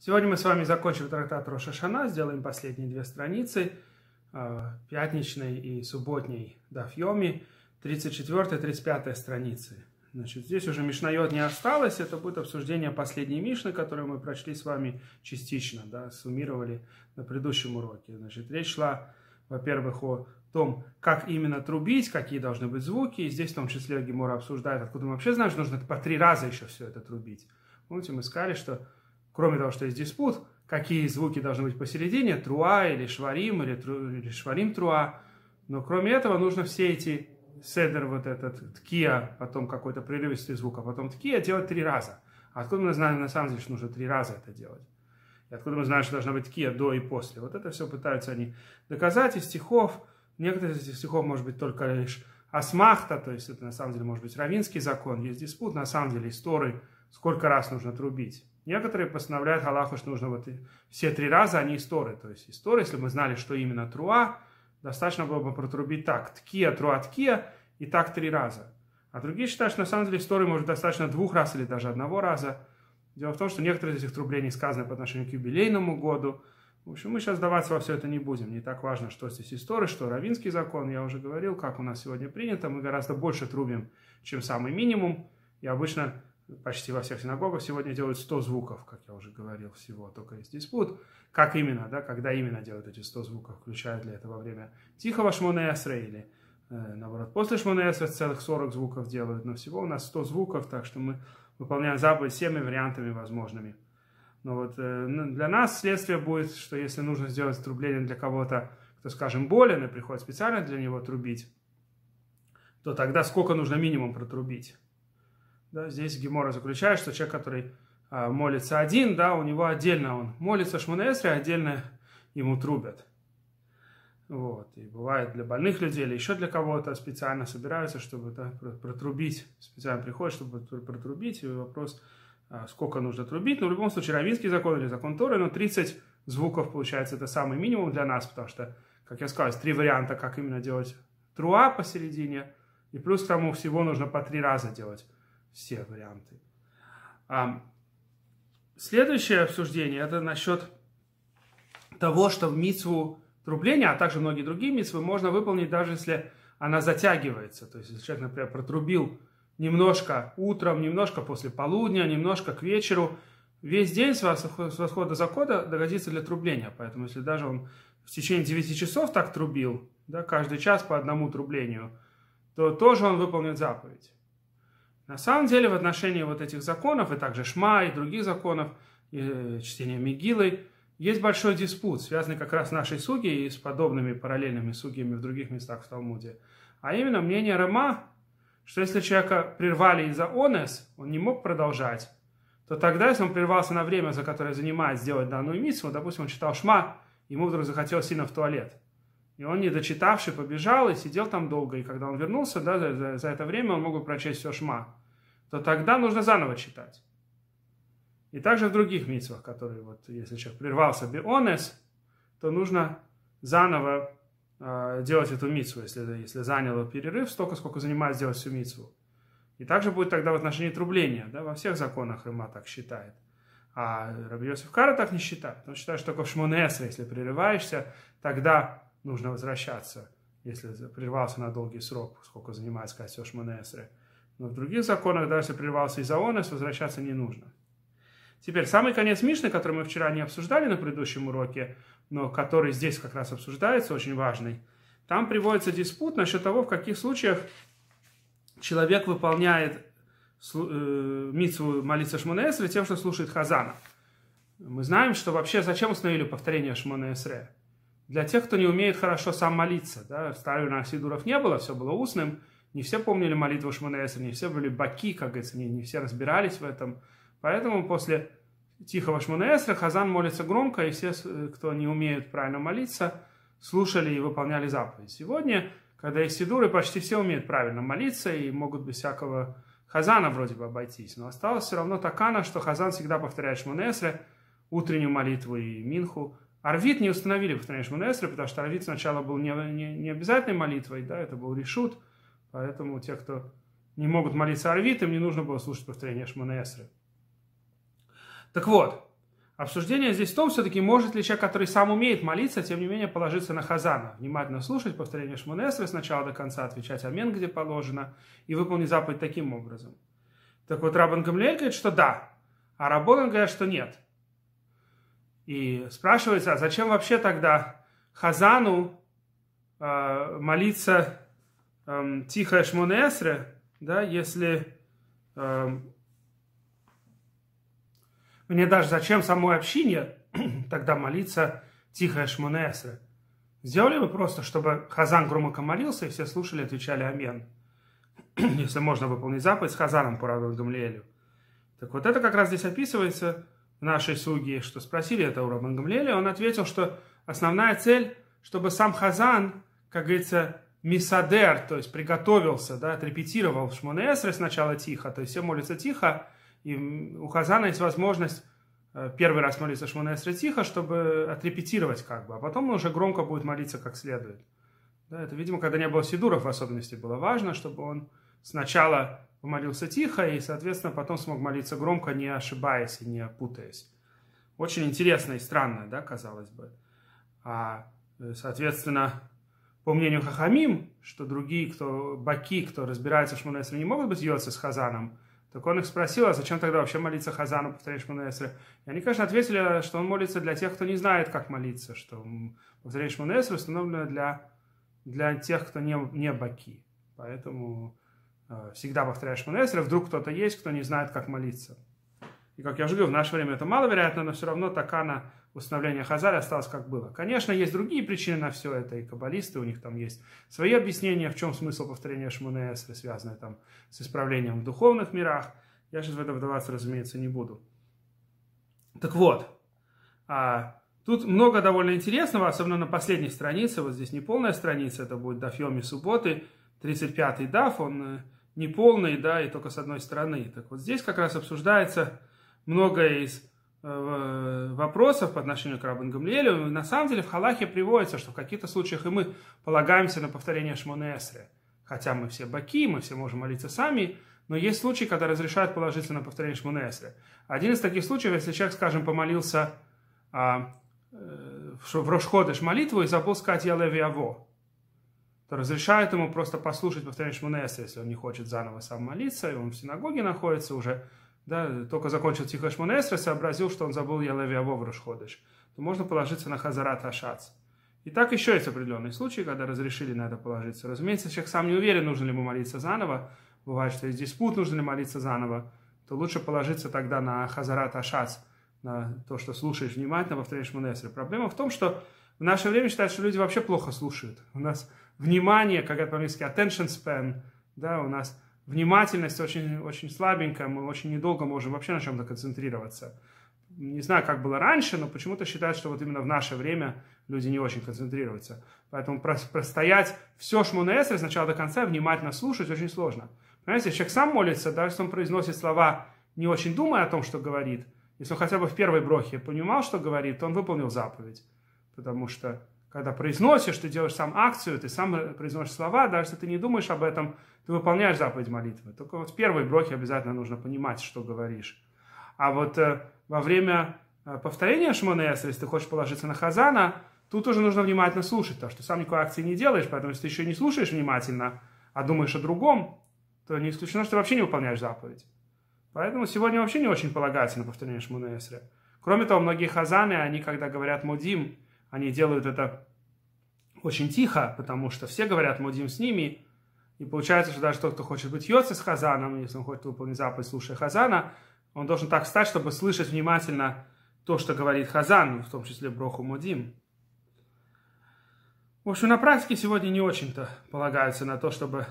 Сегодня мы с вами закончим трактат Рошашана, сделаем последние две страницы, э, пятничной и субботней Дафьоми, 34-35 страницы. Значит, здесь уже Мишнает не осталось, это будет обсуждение последней Мишны, которую мы прочли с вами частично, да, суммировали на предыдущем уроке. Значит, речь шла, во-первых, о том, как именно трубить, какие должны быть звуки, и здесь в том числе Гемора обсуждает, откуда мы вообще знаем, что нужно по три раза еще все это трубить. Помните, мы сказали, что Кроме того, что есть диспут, какие звуки должны быть посередине, труа или шварим, или, тру, или шварим труа. Но кроме этого нужно все эти седер, вот этот ткия, потом какой-то прерывистый звук, а потом ткия делать три раза. откуда мы знаем, на самом деле, что нужно три раза это делать? И откуда мы знаем, что должна быть ткия до и после? Вот это все пытаются они доказать из стихов. Некоторые из этих стихов, может быть, только лишь асмахта, то есть это на самом деле может быть равинский закон, есть диспут, на самом деле истории, сколько раз нужно трубить. Некоторые постановляют Аллаху, что нужно вот все три раза, они а истории, То есть истории. если бы мы знали, что именно труа, достаточно было бы протрубить так. Ткия, труа, ткия, и так три раза. А другие считают, что на самом деле истории может достаточно двух раз или даже одного раза. Дело в том, что некоторые из этих трублений сказаны по отношению к юбилейному году. В общем, мы сейчас даваться во все это не будем. Не так важно, что здесь история, что равинский закон. Я уже говорил, как у нас сегодня принято. Мы гораздо больше трубим, чем самый минимум. И обычно почти во всех синагогах сегодня делают 100 звуков, как я уже говорил, всего, а только есть диспут. Как именно, да, когда именно делают эти 100 звуков, включают ли это во время тихого шмонеясра или э, наоборот, после шмонеясра целых 40 звуков делают, но всего у нас 100 звуков, так что мы выполняем заповедь всеми вариантами возможными. Но вот э, ну, для нас следствие будет, что если нужно сделать трубление для кого-то, кто, скажем, болен и приходит специально для него трубить, то тогда сколько нужно минимум протрубить? Да, здесь Гемора заключает, что человек, который а, молится один, да, у него отдельно он молится Шмонесре, отдельно ему трубят. Вот. И бывает для больных людей или еще для кого-то специально собираются, чтобы да, протрубить. Специально приходят, чтобы протрубить. И вопрос, а, сколько нужно трубить. Но в любом случае, равинский закон или закон Торы, но 30 звуков, получается, это самый минимум для нас, потому что, как я сказал, есть три варианта, как именно делать труа посередине, и плюс к тому всего нужно по три раза делать все варианты. А, следующее обсуждение это насчет того, что в митсву трубления, а также многие другие митсвы можно выполнить даже если она затягивается. То есть, если человек, например, протрубил немножко утром, немножко после полудня, немножко к вечеру, весь день с восхода закода догодится для трубления. Поэтому, если даже он в течение 9 часов так трубил, да, каждый час по одному трублению, то тоже он выполнит заповедь. На самом деле в отношении вот этих законов, и также Шма, и других законов, и э, чтения Мигилы, есть большой диспут, связанный как раз с нашей суги и с подобными параллельными сугиями в других местах в Талмуде. А именно мнение Рама, что если человека прервали из-за онес, он не мог продолжать, то тогда, если он прервался на время, за которое занимает сделать данную миссию, допустим, он читал Шма, ему вдруг захотелось сильно в туалет – и он, не дочитавший, побежал и сидел там долго. И когда он вернулся, да, за, за это время он мог бы прочесть все шма. То тогда нужно заново читать. И также в других митцвах, которые вот, если человек прервался бионес, то нужно заново э, делать эту митцву, если, если заняло перерыв столько, сколько занимает сделать всю митцву. И также будет тогда в отношении трубления. Да, во всех законах Рыма так считает. А Рабиосиф Кара так не считает. Он считает, что только в Шмонеса, если прерываешься, тогда нужно возвращаться, если прервался на долгий срок, сколько занимает Кассиош Монесре. Но в других законах, даже если прервался из-за онес, возвращаться не нужно. Теперь, самый конец Мишны, который мы вчера не обсуждали на предыдущем уроке, но который здесь как раз обсуждается, очень важный, там приводится диспут насчет того, в каких случаях человек выполняет э, митцву молиться Шмонесре тем, что слушает Хазана. Мы знаем, что вообще зачем установили повторение Шмонесре? для тех, кто не умеет хорошо сам молиться. Да? В старую на Сидуров не было, все было устным. Не все помнили молитву Шманаэсра, не все были баки, как говорится, не, не все разбирались в этом. Поэтому после тихого Шманаэсра Хазан молится громко, и все, э, кто не умеют правильно молиться, слушали и выполняли заповедь. Сегодня, когда есть Сидуры, почти все умеют правильно молиться и могут без всякого Хазана вроде бы обойтись. Но осталось все равно такана, что Хазан всегда повторяет Шманаэсра, утреннюю молитву и Минху, Арвит не установили в Танешму Несре, потому что Арвит сначала был не, не, не обязательной молитвой, да, это был решут, поэтому те, кто не могут молиться Арвид, им не нужно было слушать повторение Шмонесры. Так вот, обсуждение здесь в том, все-таки может ли человек, который сам умеет молиться, тем не менее положиться на Хазана, внимательно слушать повторение Шмонесры, сначала до конца отвечать Амен, где положено, и выполнить заповедь таким образом. Так вот, Рабан Гамлиэль говорит, что да, а Рабонан говорит, что нет – и спрашивается, а зачем вообще тогда Хазану э, молиться э, тихо Шмонесре, да, если э, мне даже зачем самой общине тогда молиться тихо Шмонесре? Сделали бы просто, чтобы Хазан громко молился, и все слушали, отвечали «Амен». Если можно выполнить заповедь с Хазаном по Равил Гамлиэлю. Так вот это как раз здесь описывается – нашей слуги, что спросили это у Рабан Гамлели, он ответил, что основная цель, чтобы сам Хазан, как говорится, мисадер, то есть приготовился, да, отрепетировал в Шмонесре сначала тихо, то есть все молятся тихо, и у Хазана есть возможность э, первый раз молиться Шмонесре тихо, чтобы отрепетировать как бы, а потом он уже громко будет молиться как следует. Да, это, видимо, когда не было сидуров в особенности, было важно, чтобы он сначала помолился тихо и, соответственно, потом смог молиться громко, не ошибаясь и не путаясь. Очень интересно и странно, да, казалось бы. А, э, соответственно, по мнению Хахамим, что другие, кто баки, кто разбирается в Шмунесре, не могут быть йоцы с Хазаном, так он их спросил, а зачем тогда вообще молиться Хазану, повторяешь Шмунесре? И они, конечно, ответили, что он молится для тех, кто не знает, как молиться, что повторяешь Шмунесре установлено для, для тех, кто не, не баки. Поэтому Э, всегда повторяешь Шмонесре, вдруг кто-то есть, кто не знает, как молиться. И как я уже говорил, в наше время это маловероятно, но все равно такана установление хазаря осталось как было. Конечно, есть другие причины на все это, и каббалисты, у них там есть свои объяснения, в чем смысл повторения Шмуна Эсры, связанное там с исправлением в духовных мирах. Я сейчас в это вдаваться, разумеется, не буду. Так вот, а, тут много довольно интересного, особенно на последней странице, вот здесь не полная страница, это будет Дафьоми субботы, 35-й Даф, он э, неполной, да, и только с одной стороны. Так вот здесь как раз обсуждается многое из э, э вопросов по отношению к Рабан Гамлиэлю. На самом деле в Халахе приводится, что в каких-то случаях и мы полагаемся на повторение Шмонесре. Хотя мы все баки, мы все можем молиться сами, но есть случаи, когда разрешают положительно повторение Шмонесре. Один из таких случаев, если человек, скажем, помолился а, э, в Рошходыш молитву и забыл сказать «Я леви аво», то разрешают ему просто послушать, повторяешь Шмунеса, если он не хочет заново сам молиться, и он в синагоге находится уже, да, только закончил Тихо Шмунесра, сообразил, что он забыл Елеви Авовруш ходыш, то можно положиться на Хазарат Ашац. И так еще есть определенные случаи, когда разрешили на это положиться. Разумеется, человек сам не уверен, нужно ли ему молиться заново, бывает, что есть диспут, нужно ли молиться заново, то лучше положиться тогда на Хазарат Ашац, на то, что слушаешь внимательно, повторяешь Мунесра. Проблема в том, что в наше время считается, что люди вообще плохо слушают. У нас внимание, как это по-английски attention span, да, у нас внимательность очень, очень слабенькая, мы очень недолго можем вообще на чем-то концентрироваться. Не знаю, как было раньше, но почему-то считают, что вот именно в наше время люди не очень концентрируются. Поэтому простоять все шмунаэсер с начала до конца, внимательно слушать очень сложно. Понимаете, человек сам молится, даже если он произносит слова, не очень думая о том, что говорит, если он хотя бы в первой брохе понимал, что говорит, то он выполнил заповедь. Потому что когда произносишь, ты делаешь сам акцию, ты сам э, произносишь слова, даже если ты не думаешь об этом, ты выполняешь заповедь молитвы. Только вот в первой брохе обязательно нужно понимать, что говоришь. А вот э, во время э, повторения Шмонеса, если ты хочешь положиться на Хазана, тут уже нужно внимательно слушать, потому что сам никакой акции не делаешь, поэтому если ты еще не слушаешь внимательно, а думаешь о другом, то не исключено, что ты вообще не выполняешь заповедь. Поэтому сегодня вообще не очень полагается на повторение Шмонеса. Кроме того, многие Хазаны, они когда говорят «мудим», они делают это очень тихо, потому что все говорят, мы с ними. И получается, что даже тот, кто хочет быть йоци с Хазаном, если он хочет выполнить заповедь, слушая Хазана, он должен так встать, чтобы слышать внимательно то, что говорит Хазан, в том числе Броху Мудим. В общем, на практике сегодня не очень-то полагаются на то, чтобы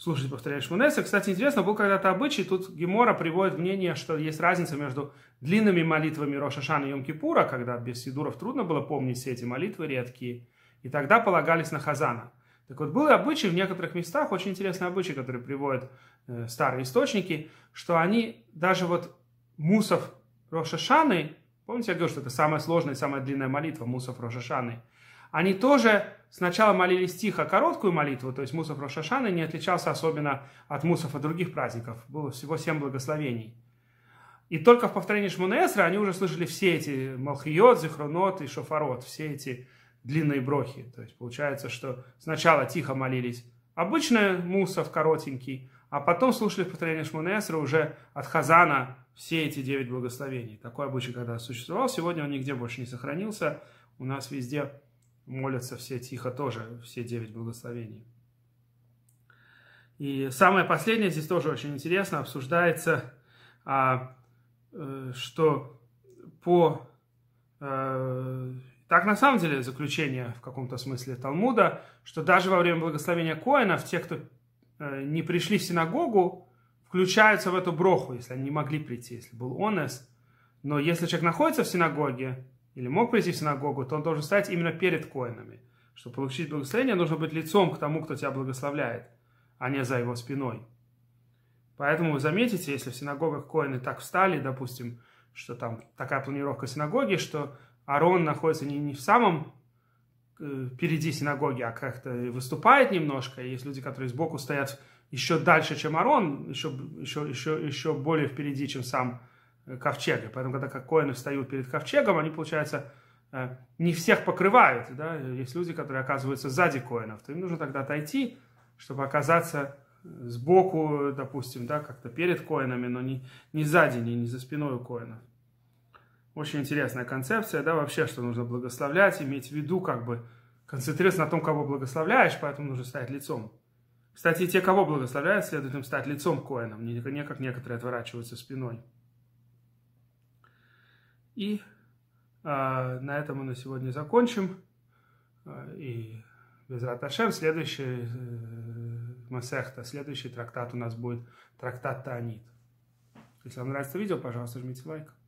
слушать повторяешь Шмонеса. Кстати, интересно, был когда-то обычай, тут Гемора приводит мнение, что есть разница между длинными молитвами Рошашана и Йом-Кипура, когда без Сидуров трудно было помнить все эти молитвы редкие, и тогда полагались на Хазана. Так вот, было обычай в некоторых местах, очень интересный обычай, который приводят э, старые источники, что они даже вот мусов Рошашаны, помните, я говорил, что это самая сложная и самая длинная молитва мусов Рошашаны – они тоже сначала молились тихо короткую молитву, то есть Мусов Рошашана не отличался особенно от Мусов и других праздников, было всего семь благословений. И только в повторении Шмунаэсра они уже слышали все эти Малхиот, Зихронот и Шофарот, все эти длинные брохи. То есть получается, что сначала тихо молились обычный Мусов коротенький, а потом слушали в повторении Шмунаэсра уже от Хазана все эти девять благословений. Такой обычай когда существовал, сегодня он нигде больше не сохранился, у нас везде молятся все тихо тоже, все девять благословений. И самое последнее здесь тоже очень интересно, обсуждается, а, э, что по... А, так на самом деле заключение в каком-то смысле Талмуда, что даже во время благословения Коинов те, кто э, не пришли в синагогу, включаются в эту броху, если они не могли прийти, если был онес. Но если человек находится в синагоге, или мог прийти в синагогу, то он должен стоять именно перед коинами. Чтобы получить благословение, нужно быть лицом к тому, кто тебя благословляет, а не за его спиной. Поэтому вы заметите, если в синагогах коины так встали, допустим, что там такая планировка синагоги, что Арон находится не, не в самом э, впереди синагоги, а как-то выступает немножко, и есть люди, которые сбоку стоят еще дальше, чем Арон, еще, еще, еще, еще более впереди, чем сам Э, ковчега. Поэтому, когда коины встают перед ковчегом, они, получается, э, не всех покрывают. Да? Есть люди, которые оказываются сзади коинов. То им нужно тогда отойти, чтобы оказаться э, сбоку, допустим, да, как-то перед коинами, но не, не сзади, не, не за спиной у коинов. Очень интересная концепция, да, вообще, что нужно благословлять, иметь в виду, как бы, концентрироваться на том, кого благословляешь, поэтому нужно стать лицом. Кстати, те, кого благословляют, следует им стать лицом коинам, не, не как некоторые отворачиваются спиной. И э, на этом мы на сегодня закончим. А, и без Раташем следующий э, Масехта, следующий трактат у нас будет трактат Таанит. Если вам нравится видео, пожалуйста, жмите лайк.